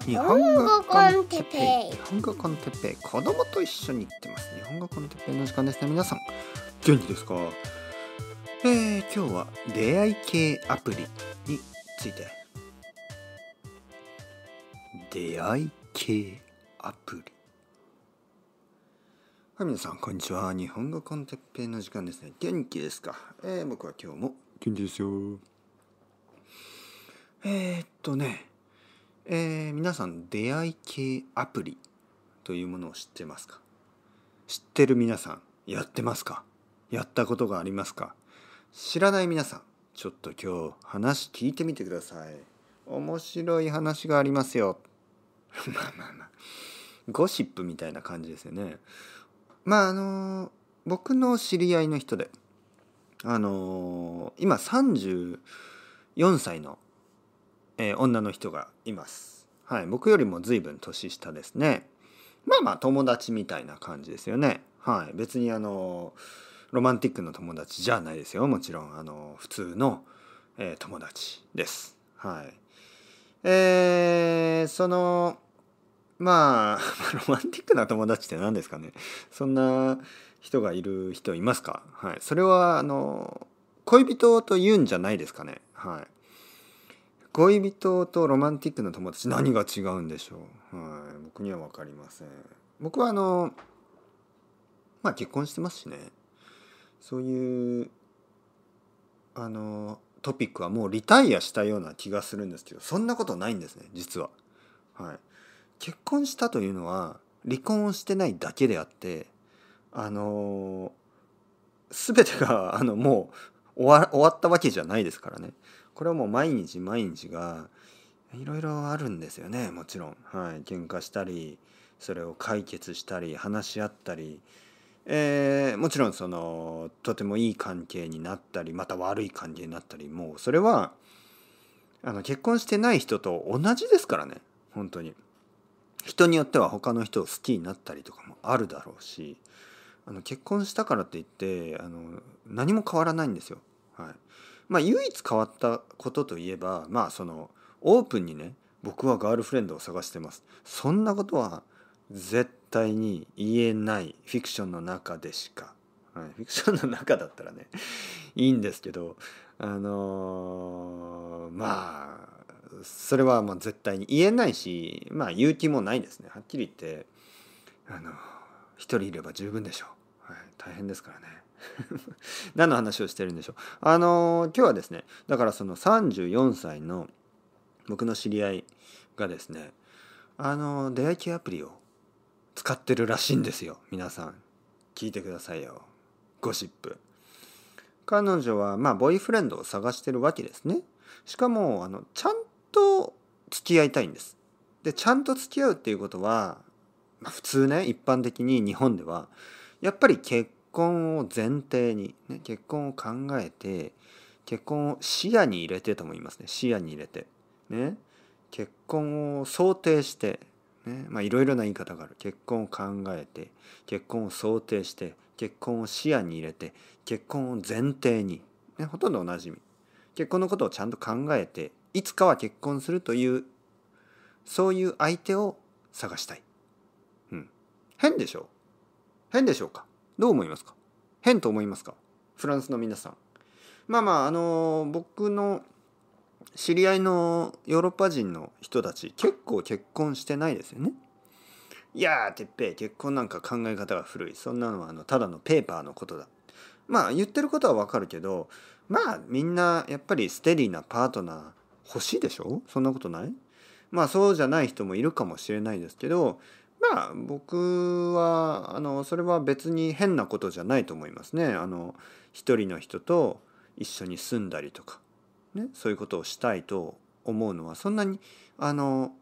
日本語コンテッペイ日本語コンテッペイ子供と一緒に行ってます日本語コンテッペイの時間ですね皆さん元気ですかえー、今日は出会い系アプリについて出会い系アプリはい皆さんこんにちは日本語コンテッペイの時間ですね元気ですかえー、僕は今日も元気ですよえー、っとねえー、皆さん出会い系アプリというものを知ってますか知ってる皆さんやってますかやったことがありますか知らない皆さんちょっと今日話聞いてみてください面白い話がありますよ まあまあまあゴシップみたいな感じですよねまああの僕の知り合いの人であの今34歳のえー、女の人がいます。はい、僕よりも随分年下ですね。まあまあ友達みたいな感じですよね。はい、別にあのロマンティックの友達じゃないですよ。もちろんあの普通の、えー、友達です。はい。えー、そのまあ ロマンティックな友達って何ですかね。そんな人がいる人いますか。はい。それはあの恋人と言うんじゃないですかね。はい。恋人とロマンティックな友達何が違うんでしょう、はい、僕には分かりません僕はあのまあ結婚してますしねそういうあのトピックはもうリタイアしたような気がするんですけどそんなことないんですね実は、はい、結婚したというのは離婚をしてないだけであってあの全てがあのもう終わ終わったわけじゃないですからねこれはもう毎日毎日がいろいろあるんですよねもちろんはい喧嘩したりそれを解決したり話し合ったり、えー、もちろんそのとてもいい関係になったりまた悪い関係になったりもうそれはあの結婚してない人と同じですからね本当に人によっては他の人を好きになったりとかもあるだろうしあの結婚したからといってあの何も変わらないんですよ。はい、まあ、唯一変わったことといえば、まあ、そのオープンにね僕はガールフレンドを探してますそんなことは絶対に言えないフィクションの中でしか、はい、フィクションの中だったらねいいんですけどあのー、まあそれはまあ絶対に言えないしまあ言気もないですねはっきり言ってあの一人いれば十分でしょう、はい、大変ですからね 何の話をしてるんでしょう。あの今日はですねだからその34歳の僕の知り合いがですねあの出会い系アプリを使ってるらしいんですよ皆さん聞いてくださいよゴシップ彼女はまあボーイフレンドを探してるわけですねしかもあのちゃんと付き合いたいんですでちゃんと付き合うっていうことは、まあ、普通ね一般的に日本ではやっぱり結婚を前提に、ね、結婚を考えて結婚を視野に入れてと思いますね視野に入れて、ね、結婚を想定してねまあいろいろな言い方がある結婚を考えて結婚を想定して結婚を視野に入れて結婚を前提に、ね、ほとんどおなじみ結婚のことをちゃんと考えていつかは結婚するというそういう相手を探したい、うん、変でしょう変でしょうかどう思いますか変と思いますかフランスの皆さん。まあまあ、あのー、僕の知り合いのヨーロッパ人の人たち、結構結婚してないですよね。いやー、てっぺい、結婚なんか考え方が古い。そんなのは、あの、ただのペーパーのことだ。まあ、言ってることはわかるけど、まあ、みんな、やっぱりステディなパートナー欲しいでしょそんなことないまあ、そうじゃない人もいるかもしれないですけど、まあ僕はあのそれは別に変なことじゃないと思いますね。あの一人の人と一緒に住んだりとか、ね、そういうことをしたいと思うのはそんなにあの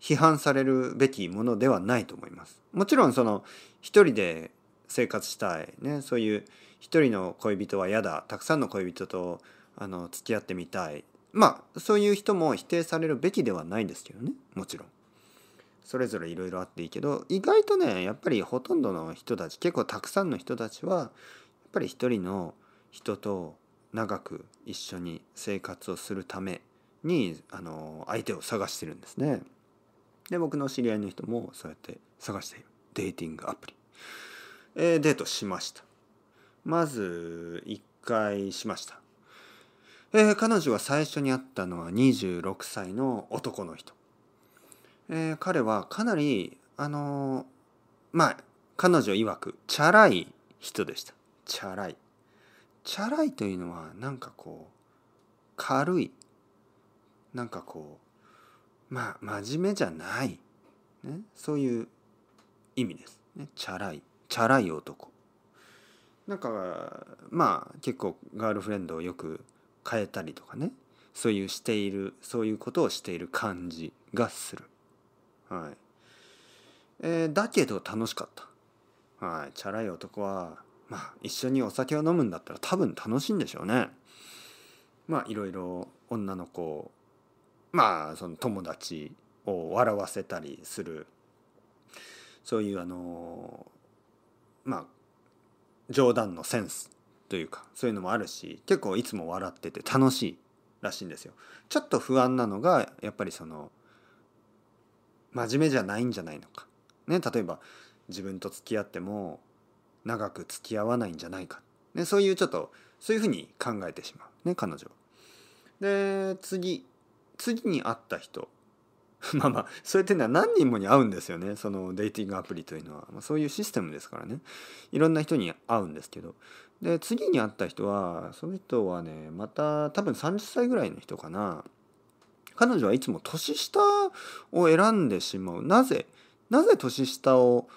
批判されるべきものではないと思います。もちろんその一人で生活したい、ね、そういう一人の恋人は嫌だたくさんの恋人とあの付き合ってみたいまあそういう人も否定されるべきではないですけどねもちろん。それぞれいろいろあっていいけど意外とねやっぱりほとんどの人たち結構たくさんの人たちはやっぱり一人の人と長く一緒に生活をするためにあの相手を探してるんですね。で僕の知り合いの人もそうやって探しているデーティングアプリ、えー、デートしましたまず1回しました、えー、彼女が最初に会ったのは26歳の男の人えー、彼はかなりあのー、まあ彼女曰くチャラい人でしたチャラいチャラいというのはなんかこう軽いなんかこうまあ真面目じゃない、ね、そういう意味です、ね、チャラいチャラい男なんかまあ結構ガールフレンドをよく変えたりとかねそういうしているそういうことをしている感じがするはいえー、だけど楽しかったはいチャラい男はまあ一緒にお酒を飲むんだったら多分楽しいんでしょうねまあいろいろ女の子まあその友達を笑わせたりするそういうあのまあ冗談のセンスというかそういうのもあるし結構いつも笑ってて楽しいらしいんですよ。ちょっと不安なのがやっぱりその真面目じゃないんじゃないのか。ね、例えば自分と付き合っても長く付き合わないんじゃないか。ね、そういうちょっとそういうふうに考えてしまうね彼女は。で次次に会った人 まあまあそうやってのは何人もに会うんですよねそのデイティングアプリというのは、まあ、そういうシステムですからねいろんな人に会うんですけどで次に会った人はその人はねまた多分30歳ぐらいの人かな彼女はいつも年下を選んでしまう。なぜなぜ年下を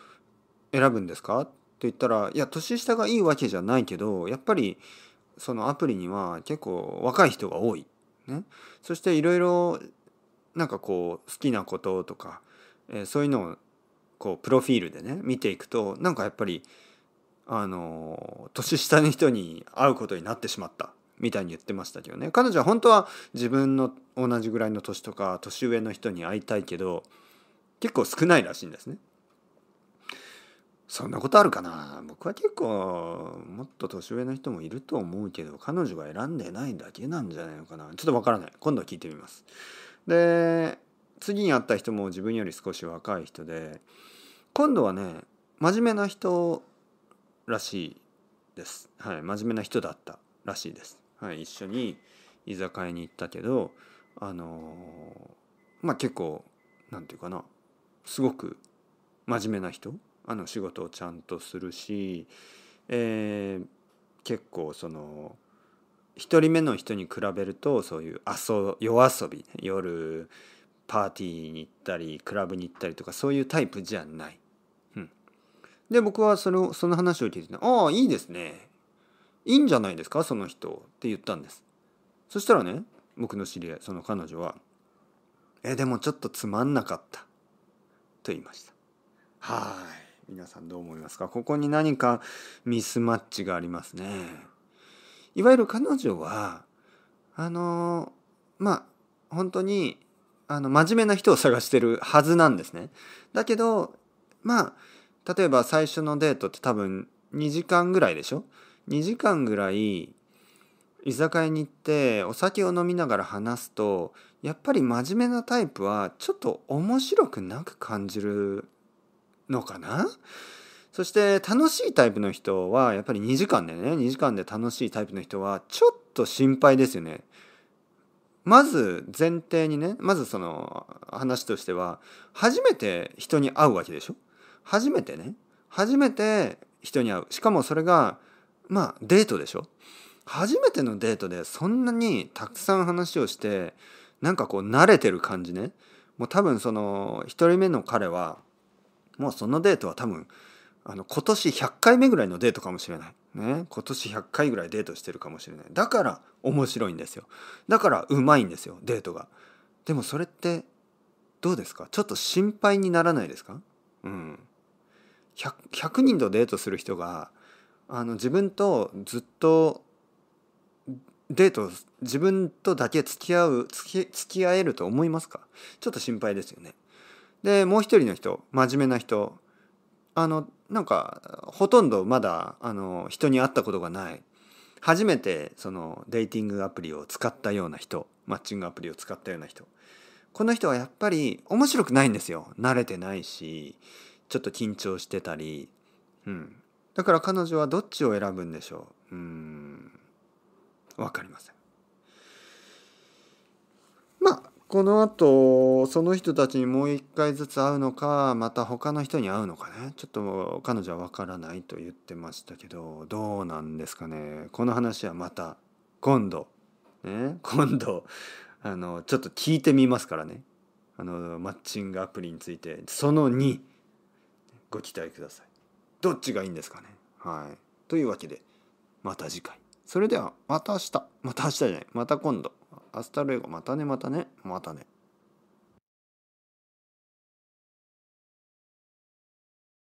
選ぶんですかって言ったら、いや、年下がいいわけじゃないけど、やっぱりそのアプリには結構若い人が多い。ね、そしていろいろなんかこう好きなこととか、えー、そういうのをこうプロフィールでね見ていくとなんかやっぱりあの年下の人に会うことになってしまったみたいに言ってましたけどね彼女は本当は自分の同じぐらいの年とか年上の人に会いたいけど結構少ないらしいんですね。そんなことあるかな僕は結構もっと年上の人もいると思うけど彼女が選んでないだけなんじゃないのかなちょっとわからない今度は聞いてみます。で次に会った人も自分より少し若い人で今度はね真面目な人らしいです。はい真面目な人だったらしいです。はい、一緒に居酒屋に行ったけどあのー、まあ結構何て言うかなすごく真面目な人あの仕事をちゃんとするし、えー、結構その1人目の人に比べるとそういう遊夜遊び夜パーティーに行ったりクラブに行ったりとかそういうタイプじゃない。うん、で僕はそれをその話を聞いて「ああいいですねいいんじゃないですかその人って言ったんですそしたらね僕の知り合いその彼女は「えでもちょっとつまんなかった」と言いましたはい皆さんどう思いますかここに何かミスマッチがありますねいわゆる彼女はあのまあ本当にあの真面目な人を探してるはずなんですねだけどまあ例えば最初のデートって多分2時間ぐらいでしょ2時間ぐらい居酒屋に行ってお酒を飲みながら話すとやっぱり真面目なタイプはちょっと面白くなく感じるのかなそして楽しいタイプの人はやっぱり2時間でね2時間で楽しいタイプの人はちょっと心配ですよね。まず前提にねまずその話としては初めて人に会うわけでしょ初めてね初めて人に会うしかもそれがまあデートでしょ初めてのデートでそんなにたくさん話をしてなんかこう慣れてる感じねもう多分その1人目の彼はもうそのデートは多分あの今年100回目ぐらいのデートかもしれない。ね、今年100回ぐらいデートしてるかもしれないだから面白いんですよだからうまいんですよデートがでもそれってどうですかちょっと心配にならないですかうん 100, 100人とデートする人があの自分とずっとデート自分とだけ付き合う付き付き合えると思いますかちょっと心配ですよね。でもう一人の人真面目な人あのなんかほとんどまだあの人に会ったことがない初めてそのデーティングアプリを使ったような人マッチングアプリを使ったような人この人はやっぱり面白くないんですよ慣れてないしちょっと緊張してたり、うん、だから彼女はどっちを選ぶんでしょううん分かりませんまあこのあとその人たちにもう一回ずつ会うのかまた他の人に会うのかねちょっと彼女は分からないと言ってましたけどどうなんですかねこの話はまた今度ね今度あのちょっと聞いてみますからねあのマッチングアプリについてその2ご期待ください。どっちがいいんですかね。はい、というわけでまた次回それではまた明日また明日じゃないまた今度明日ルエゴまたねまたねまたね。またね